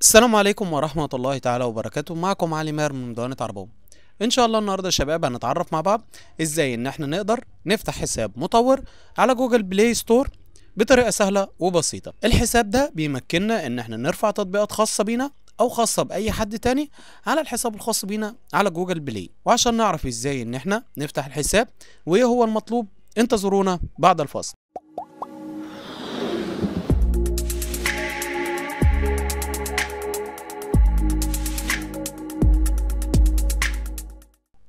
السلام عليكم ورحمة الله تعالى وبركاته معكم علي ماهر من مدونة عربوم ان شاء الله النهارده يا شباب هنتعرف مع بعض ازاي ان احنا نقدر نفتح حساب مطور على جوجل بلاي ستور بطريقه سهله وبسيطه الحساب ده بيمكننا ان احنا نرفع تطبيقات خاصه بينا او خاصه باي حد تاني على الحساب الخاص بينا على جوجل بلاي وعشان نعرف ازاي ان احنا نفتح الحساب وايه هو المطلوب انتظرونا بعد الفاصل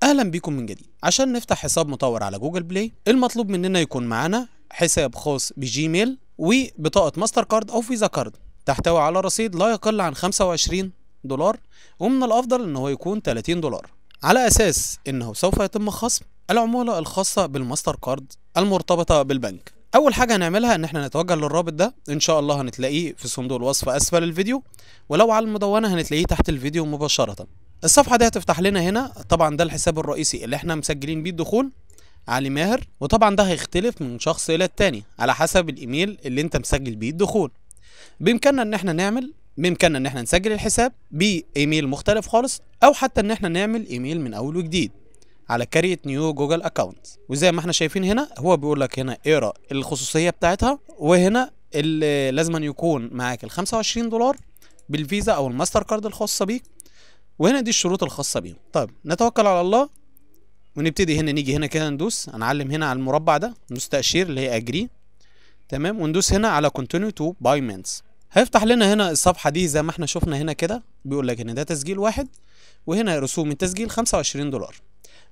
اهلا بيكم من جديد عشان نفتح حساب مطور على جوجل بلاي المطلوب مننا يكون معانا حساب خاص بجيميل وبطاقه ماستر كارد او فيزا كارد تحتوي على رصيد لا يقل عن 25 دولار ومن الأفضل إن هو يكون 30 دولار على أساس إنه سوف يتم خصم العمولة الخاصة بالماستر كارد المرتبطة بالبنك أول حاجة هنعملها إن إحنا نتوجه للرابط ده إن شاء الله هنتلاقيه في صندوق الوصف أسفل الفيديو ولو على المدونة هنتلاقيه تحت الفيديو مباشرة الصفحة دي هتفتح لنا هنا طبعا ده الحساب الرئيسي اللي إحنا مسجلين بيه الدخول علي ماهر وطبعا ده هيختلف من شخص إلى التاني على حسب الإيميل اللي أنت مسجل بيه الدخول بامكاننا ان احنا نعمل بامكاننا ان احنا نسجل الحساب بايميل مختلف خالص او حتى ان احنا نعمل ايميل من اول وجديد على كارية نيو جوجل اكونت وزي ما احنا شايفين هنا هو بيقول لك هنا اقرا الخصوصيه بتاعتها وهنا اللي لازم أن يكون معاك ال 25 دولار بالفيزا او الماستر كارد الخاصه بيك وهنا دي الشروط الخاصه بيهم طيب نتوكل على الله ونبتدي هنا نيجي هنا كده ندوس هنعلم هنا على المربع ده ندوس تاشير اللي هي اجري تمام وندوس هنا على to buy بايمنتس هيفتح لنا هنا الصفحه دي زي ما احنا شفنا هنا كده بيقول لك ان ده تسجيل واحد وهنا رسوم التسجيل 25 دولار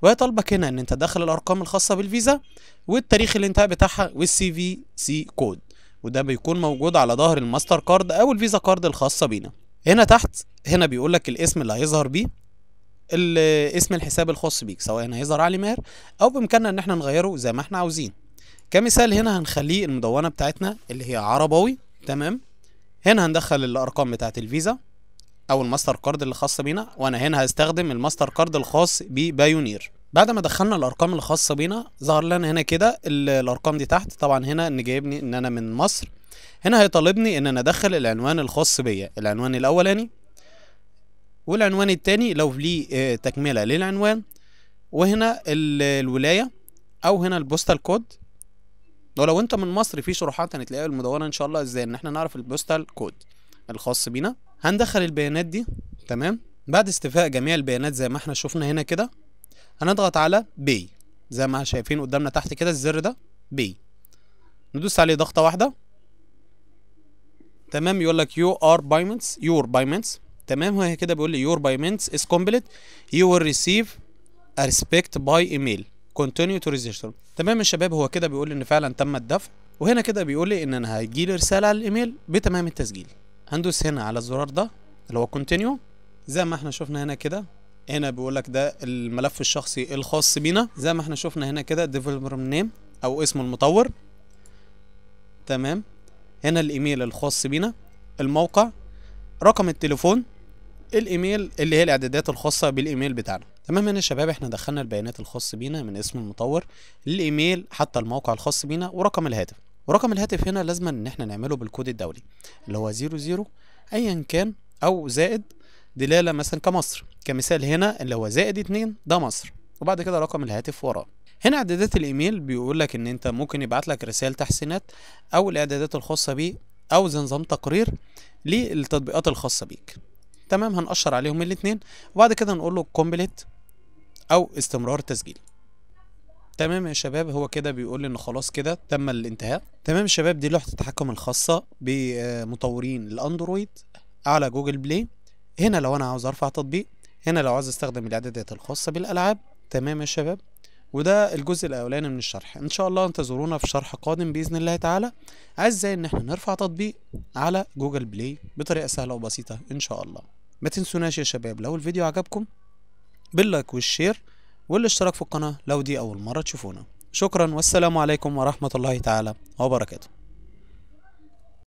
وهي طالبك هنا ان انت تدخل الارقام الخاصه بالفيزا والتاريخ الانتهاء بتاعها والسي في سي كود وده بيكون موجود على ظهر الماستر كارد او الفيزا كارد الخاصه بينا هنا تحت هنا بيقول لك الاسم اللي هيظهر بيه اسم الحساب الخاص بيك سواء هيظهر علي ماهر او بامكاننا ان احنا نغيره زي ما احنا عاوزين كمثال هنا هنخليه المدونة بتاعتنا اللي هي عربوي تمام هنا هندخل الأرقام بتاعة الفيزا أو الماستر كارد اللي خاصة بينا وأنا هنا هستخدم الماستر كارد الخاص ببايونير بعد ما دخلنا الأرقام الخاصة بينا ظهر لنا هنا كده الأرقام دي تحت طبعا هنا إن جايبني إن أنا من مصر هنا هيطالبني إن أنا أدخل العنوان الخاص بيا العنوان الأولاني والعنوان الثاني لو ليه آه، تكملة للعنوان وهنا الولاية أو هنا البوستال كود ولو انت من مصر في شروحات هنتلاقيها المدونه ان شاء الله ازاي ان احنا نعرف البوستال كود الخاص بينا هندخل البيانات دي تمام بعد استيفاء جميع البيانات زي ما احنا شفنا هنا كده هنضغط على بي زي ما شايفين قدامنا تحت كده الزر ده بي ندوس عليه ضغطه واحده تمام يقول لك يو ار بايمنتس يور بايمنتس تمام هو كده بيقول لي يور بايمنتس از كومبليت يو ويل ريسيف ا ريسبكت باي ايميل كونتينيو تو ريزيستور تمام الشباب هو كده بيقول ان فعلا تم الدفع وهنا كده بيقول لي ان انا هيجي لي رساله على الايميل بتمام التسجيل هندوس هنا على الزرار ده اللي هو كونتينيو زي ما احنا شفنا هنا كده هنا بيقول لك ده الملف الشخصي الخاص بينا زي ما احنا شفنا هنا كده ديفلوبر نيم او اسم المطور تمام هنا الايميل الخاص بينا الموقع رقم التليفون الايميل اللي هي الاعدادات الخاصه بالايميل بتاعنا تمام هنا يا شباب احنا دخلنا البيانات الخاص بينا من اسم المطور الايميل حتى الموقع الخاص بينا ورقم الهاتف ورقم الهاتف هنا لازم ان احنا نعمله بالكود الدولي اللي هو 00 ايا كان او زائد دلاله مثلا كمصر كمثال هنا اللي هو زائد 2 ده مصر وبعد كده رقم الهاتف وراه هنا اعدادات الايميل بيقول لك ان انت ممكن يبعت لك رساله تحسينات او الاعدادات الخاصه بيه او نظام تقرير للتطبيقات الخاصه بيك تمام هنقشر عليهم الاثنين وبعد كده نقول له كومبليت او استمرار تسجيل تمام يا شباب هو كده بيقول ان خلاص كده تم الانتهاء تمام يا شباب دي لوحه التحكم الخاصه بمطورين الاندرويد على جوجل بلاي هنا لو انا عاوز ارفع تطبيق هنا لو عاوز استخدم الاعدادات الخاصه بالالعاب تمام يا شباب وده الجزء الاولاني من الشرح ان شاء الله انتظرونا في شرح قادم باذن الله تعالى ازاي ان احنا نرفع تطبيق على جوجل بلاي بطريقه سهله وبسيطه ان شاء الله ما تنسوناش يا شباب لو الفيديو عجبكم باللايك والشير والاشتراك في القناه لو دي اول مره تشوفونا شكرا والسلام عليكم ورحمه الله تعالى وبركاته